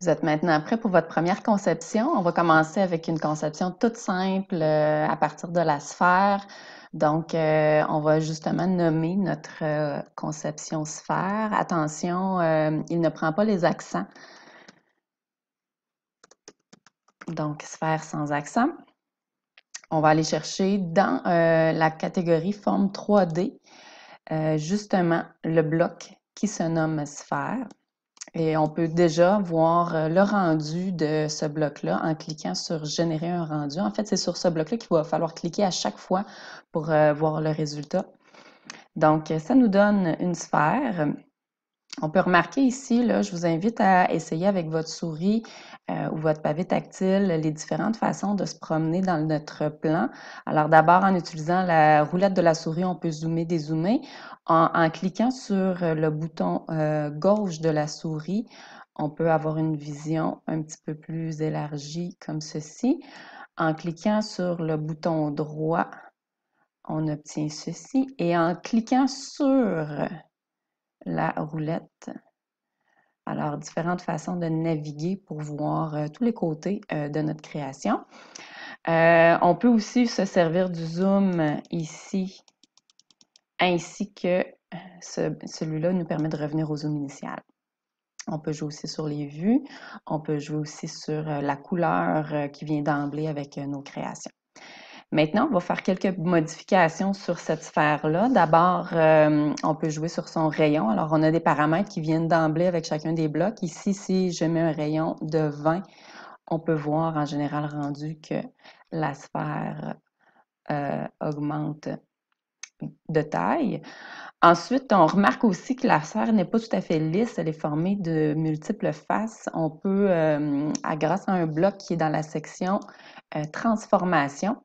Vous êtes maintenant prêt pour votre première conception. On va commencer avec une conception toute simple euh, à partir de la sphère. Donc, euh, on va justement nommer notre euh, conception sphère. Attention, il ne prend pas les accents. Donc, sphère sans accent. On va aller chercher dans la catégorie forme 3D, justement, le bloc qui se nomme sphère. Et on peut déjà voir euh, le rendu de ce bloc-là en cliquant sur Générer un rendu. En fait, c'est sur ce bloc-là qu'il va falloir cliquer à chaque fois pour euh, voir le résultat. Donc, ça nous donne une sphère. On peut remarquer ici, là, je vous invite à essayer avec votre souris euh, ou votre pavé tactile les différentes façons de se promener dans notre plan. Alors d'abord, en utilisant la roulette de la souris, on peut zoomer, dézoomer. En, cliquant sur le bouton euh, gauche de la souris, on peut avoir une vision un petit peu plus élargie comme ceci. En cliquant sur le bouton droit, on obtient ceci. Et en cliquant sur la roulette. Alors, différentes façons de naviguer pour voir euh, tous les côtés euh, de notre création. Euh, on peut aussi se servir du zoom ici, ainsi que celui-là nous permet de revenir au zoom initial. On peut jouer aussi sur les vues, on peut jouer aussi sur la couleur qui vient d'emblée avec nos créations. Maintenant, on va faire quelques modifications sur cette sphère-là. D'abord, euh, on peut jouer sur son rayon. Alors, on a des paramètres qui viennent d'emblée avec chacun des blocs. Ici, si je mets un rayon de 20, on peut voir en général rendu que la sphère euh, augmente de taille. Ensuite, on remarque aussi que la sphère n'est pas tout à fait lisse, elle est formée de multiples faces. On peut, euh, grâce à un bloc qui est dans la section transformation,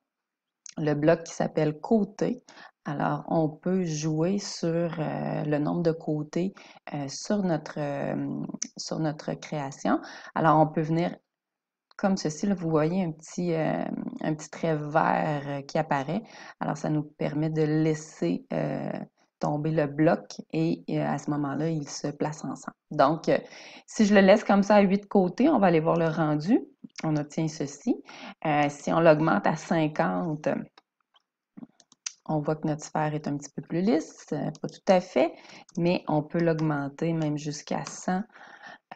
le bloc qui s'appelle côté. Alors, on peut jouer sur euh, le nombre de côtés euh, sur, notre, euh, sur notre création. Alors, on peut venir comme ceci, vous voyez un petit, un petit trait vert qui apparaît. Alors, ça nous permet de laisser tomber le bloc et euh, à ce moment-là, il se placent ensemble. Donc, euh, si je le laisse comme ça à 8 côtés, on va aller voir le rendu. On obtient ceci. Euh, si on l'augmente à 50, on voit que notre sphère est un petit peu plus lisse, pas tout à fait, mais on peut l'augmenter même jusqu'à 100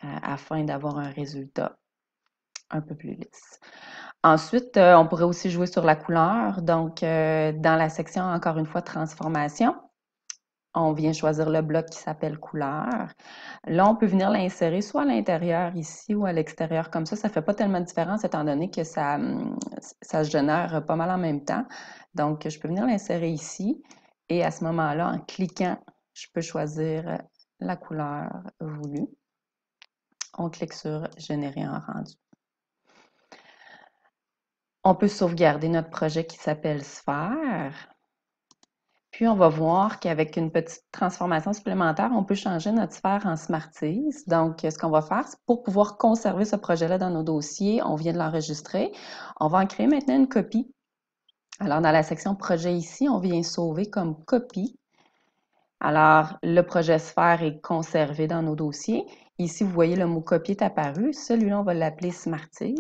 afin d'avoir un résultat un peu plus lisse. Ensuite, on pourrait aussi jouer sur la couleur. Donc, dans la section, encore une fois, transformation, on vient choisir le bloc qui s'appelle couleur. Là, on peut venir l'insérer soit à l'intérieur ici ou à l'extérieur comme ça. Ça ne fait pas tellement de différence étant donné que ça, hum, ça se génère pas mal en même temps. Donc, je peux venir l'insérer ici et à ce moment-là, en cliquant, je peux choisir la couleur voulue. On clique sur « Générer un rendu ». On peut sauvegarder notre projet qui s'appelle « Sphère ». Puis, on va voir qu'avec une petite transformation supplémentaire, on peut changer notre sphère en Smarties. Donc, ce qu'on va faire, c'est pour pouvoir conserver ce projet-là dans nos dossiers, on vient de l'enregistrer. On va en créer maintenant une copie. Alors, dans la section projet ici, on vient sauver comme copie. Alors, le projet sphère est conservé dans nos dossiers. Ici, vous voyez le mot copier est apparu. Celui-là, on va l'appeler Smarties.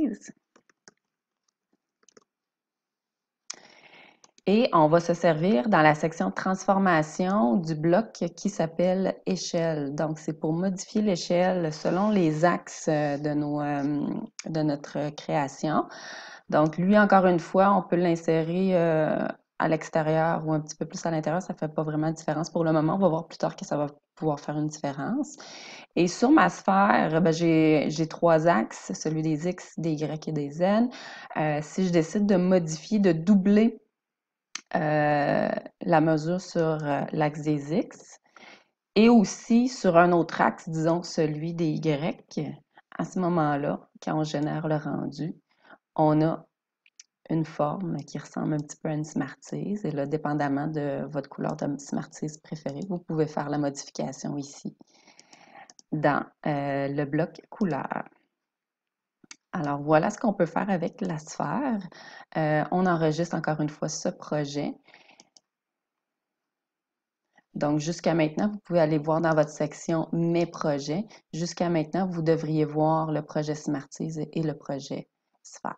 Et on va se servir dans la section transformation du bloc qui s'appelle échelle. Donc, c'est pour modifier l'échelle selon les axes euh, de, nos, euh, de notre création. Donc, lui, encore une fois, on peut l'insérer euh, à l'extérieur ou un petit peu plus à l'intérieur. Ça ne fait pas vraiment de différence pour le moment. On va voir plus tard que ça va pouvoir faire une différence. Et sur ma sphère, ben, j'ai trois axes, celui des X, des Y et des Z. si je décide de modifier, de doubler euh, la mesure sur euh, l'axe des X et aussi sur un autre axe, disons celui des Y. À ce moment-là, quand on génère le rendu, on a une forme qui ressemble un petit peu à une smartise. Et là, dépendamment de votre couleur de smartise préférée, vous pouvez faire la modification ici dans euh, le bloc couleur. Alors voilà ce qu'on peut faire avec la sphère. Euh, on enregistre encore une fois ce projet. Donc, jusqu'à maintenant, vous pouvez aller voir dans votre section « Mes projets ». Jusqu'à maintenant, vous devriez voir le projet Smartise et le projet Sphère.